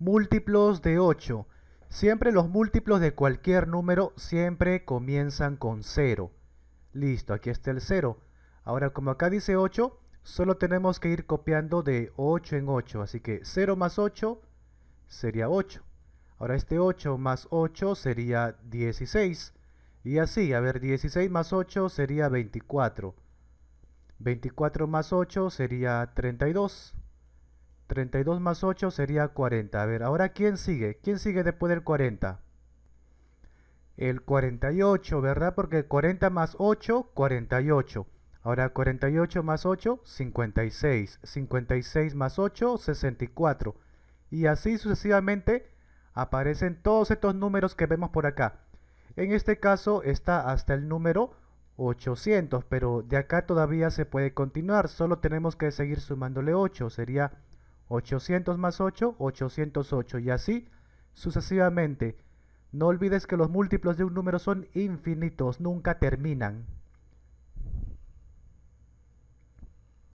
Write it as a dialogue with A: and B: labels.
A: Múltiplos de 8. Siempre los múltiplos de cualquier número siempre comienzan con 0. Listo, aquí está el 0. Ahora como acá dice 8, solo tenemos que ir copiando de 8 en 8. Así que 0 más 8 sería 8. Ahora este 8 más 8 sería 16. Y así, a ver, 16 más 8 sería 24. 24 más 8 sería 32. 32 más 8 sería 40. A ver, ahora ¿quién sigue? ¿Quién sigue después del 40? El 48, ¿verdad? Porque 40 más 8, 48. Ahora 48 más 8, 56. 56 más 8, 64. Y así sucesivamente aparecen todos estos números que vemos por acá. En este caso está hasta el número 800, pero de acá todavía se puede continuar. Solo tenemos que seguir sumándole 8. Sería 800 más 8, 808 y así sucesivamente. No olvides que los múltiplos de un número son infinitos, nunca terminan.